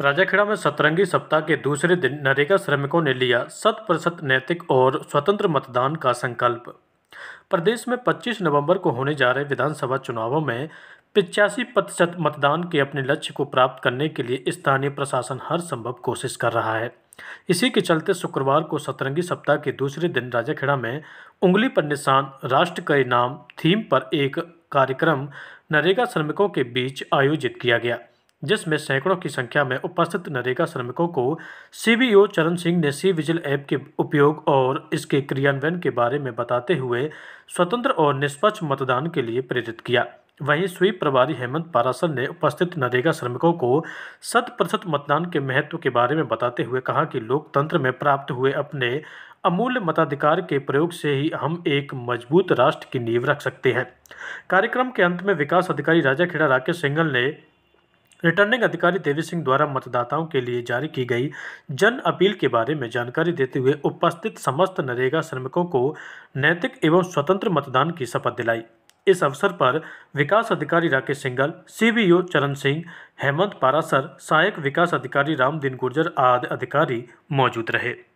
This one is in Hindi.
राजाखेड़ा में सतरंगी सप्ताह के दूसरे दिन नरेगा श्रमिकों ने लिया शत प्रतिशत नैतिक और स्वतंत्र मतदान का संकल्प प्रदेश में 25 नवंबर को होने जा रहे विधानसभा चुनावों में पिचासी प्रतिशत मतदान के अपने लक्ष्य को प्राप्त करने के लिए स्थानीय प्रशासन हर संभव कोशिश कर रहा है इसी के चलते शुक्रवार को सतरंगी सप्ताह के दूसरे दिन राजाखेड़ा में उंगली पर निशान राष्ट्र के नाम थीम पर एक कार्यक्रम नरेगा श्रमिकों के बीच आयोजित किया गया जिसमें सैकड़ों की संख्या में उपस्थित नरेगा श्रमिकों को सीबीओ चरण सिंह ने सी विजिल ऐप के उपयोग और इसके क्रियान्वयन के बारे में बताते हुए स्वतंत्र और निष्पक्ष मतदान के लिए प्रेरित किया वहीं स्वीप प्रभारी हेमंत पारासर ने उपस्थित नरेगा श्रमिकों को शत प्रतिशत मतदान के महत्व के बारे में बताते हुए कहा कि लोकतंत्र में प्राप्त हुए अपने अमूल्य मताधिकार के प्रयोग से ही हम एक मजबूत राष्ट्र की नींव रख सकते हैं कार्यक्रम के अंत में विकास अधिकारी राजा खेड़ा राकेश सिंघल ने रिटर्निंग अधिकारी देवी सिंह द्वारा मतदाताओं के लिए जारी की गई जन अपील के बारे में जानकारी देते हुए उपस्थित समस्त नरेगा श्रमिकों को नैतिक एवं स्वतंत्र मतदान की शपथ दिलाई इस अवसर पर विकास अधिकारी राकेश सिंगल सीबीओ चरण सिंह हेमंत पारासर सहायक विकास अधिकारी रामदीन गुर्जर आदि अधिकारी मौजूद रहे